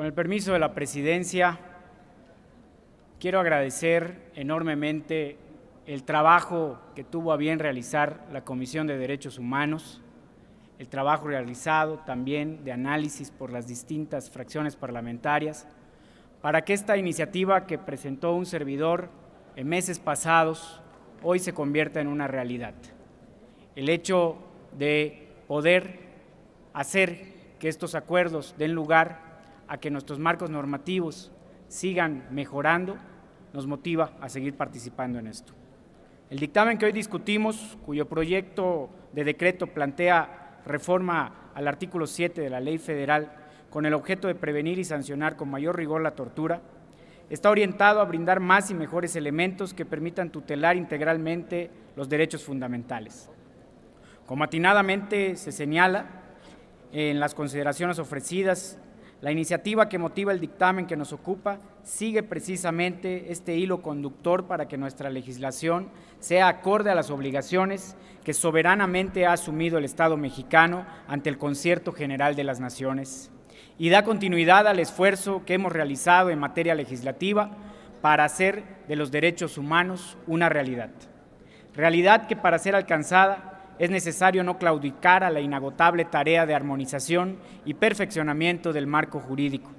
Con el permiso de la presidencia, quiero agradecer enormemente el trabajo que tuvo a bien realizar la Comisión de Derechos Humanos, el trabajo realizado también de análisis por las distintas fracciones parlamentarias, para que esta iniciativa que presentó un servidor en meses pasados hoy se convierta en una realidad. El hecho de poder hacer que estos acuerdos den lugar a que nuestros marcos normativos sigan mejorando, nos motiva a seguir participando en esto. El dictamen que hoy discutimos, cuyo proyecto de decreto plantea reforma al artículo 7 de la Ley Federal con el objeto de prevenir y sancionar con mayor rigor la tortura, está orientado a brindar más y mejores elementos que permitan tutelar integralmente los derechos fundamentales. Como atinadamente se señala en las consideraciones ofrecidas la iniciativa que motiva el dictamen que nos ocupa sigue precisamente este hilo conductor para que nuestra legislación sea acorde a las obligaciones que soberanamente ha asumido el Estado mexicano ante el concierto general de las naciones y da continuidad al esfuerzo que hemos realizado en materia legislativa para hacer de los derechos humanos una realidad. Realidad que para ser alcanzada es necesario no claudicar a la inagotable tarea de armonización y perfeccionamiento del marco jurídico,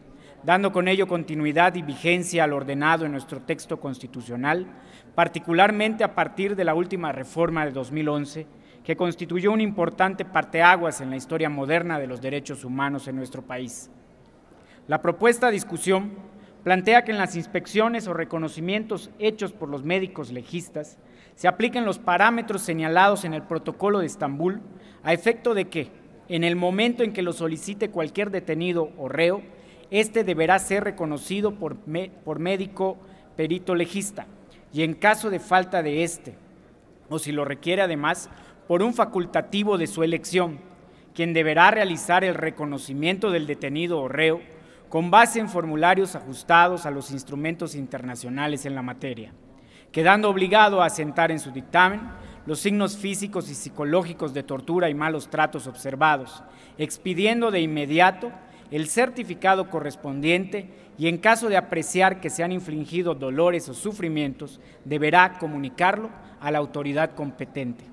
dando con ello continuidad y vigencia al ordenado en nuestro texto constitucional, particularmente a partir de la última reforma de 2011, que constituyó un importante parteaguas en la historia moderna de los derechos humanos en nuestro país. La propuesta de discusión plantea que en las inspecciones o reconocimientos hechos por los médicos legistas se apliquen los parámetros señalados en el protocolo de Estambul a efecto de que, en el momento en que lo solicite cualquier detenido o reo, este deberá ser reconocido por, por médico perito legista y en caso de falta de éste, o si lo requiere además, por un facultativo de su elección, quien deberá realizar el reconocimiento del detenido o reo con base en formularios ajustados a los instrumentos internacionales en la materia, quedando obligado a asentar en su dictamen los signos físicos y psicológicos de tortura y malos tratos observados, expidiendo de inmediato el certificado correspondiente y en caso de apreciar que se han infligido dolores o sufrimientos, deberá comunicarlo a la autoridad competente.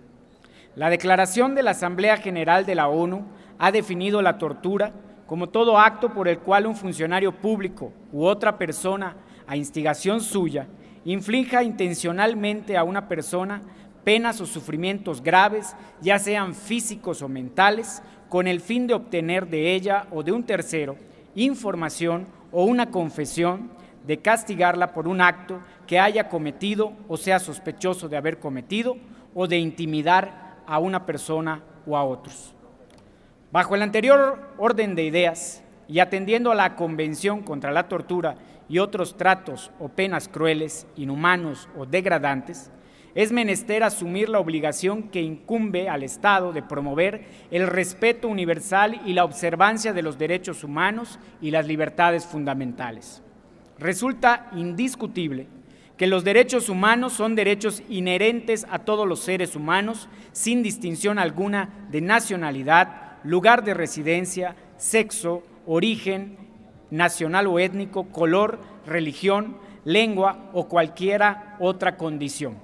La declaración de la Asamblea General de la ONU ha definido la tortura como todo acto por el cual un funcionario público u otra persona, a instigación suya, inflija intencionalmente a una persona penas o sufrimientos graves, ya sean físicos o mentales, con el fin de obtener de ella o de un tercero información o una confesión de castigarla por un acto que haya cometido o sea sospechoso de haber cometido o de intimidar a una persona o a otros. Bajo el anterior orden de ideas y atendiendo a la Convención contra la Tortura y otros tratos o penas crueles, inhumanos o degradantes, es menester asumir la obligación que incumbe al Estado de promover el respeto universal y la observancia de los derechos humanos y las libertades fundamentales. Resulta indiscutible que los derechos humanos son derechos inherentes a todos los seres humanos, sin distinción alguna de nacionalidad, lugar de residencia, sexo, origen nacional o étnico, color, religión, lengua o cualquiera otra condición.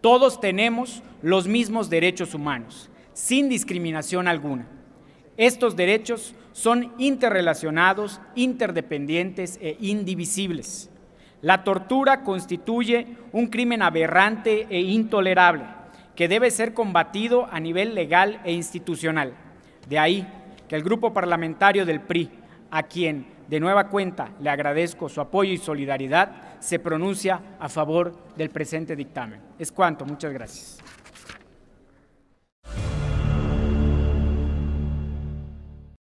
Todos tenemos los mismos derechos humanos, sin discriminación alguna. Estos derechos son interrelacionados, interdependientes e indivisibles. La tortura constituye un crimen aberrante e intolerable que debe ser combatido a nivel legal e institucional. De ahí que el grupo parlamentario del PRI, a quien de nueva cuenta le agradezco su apoyo y solidaridad, se pronuncia a favor del presente dictamen. Es cuanto, muchas gracias.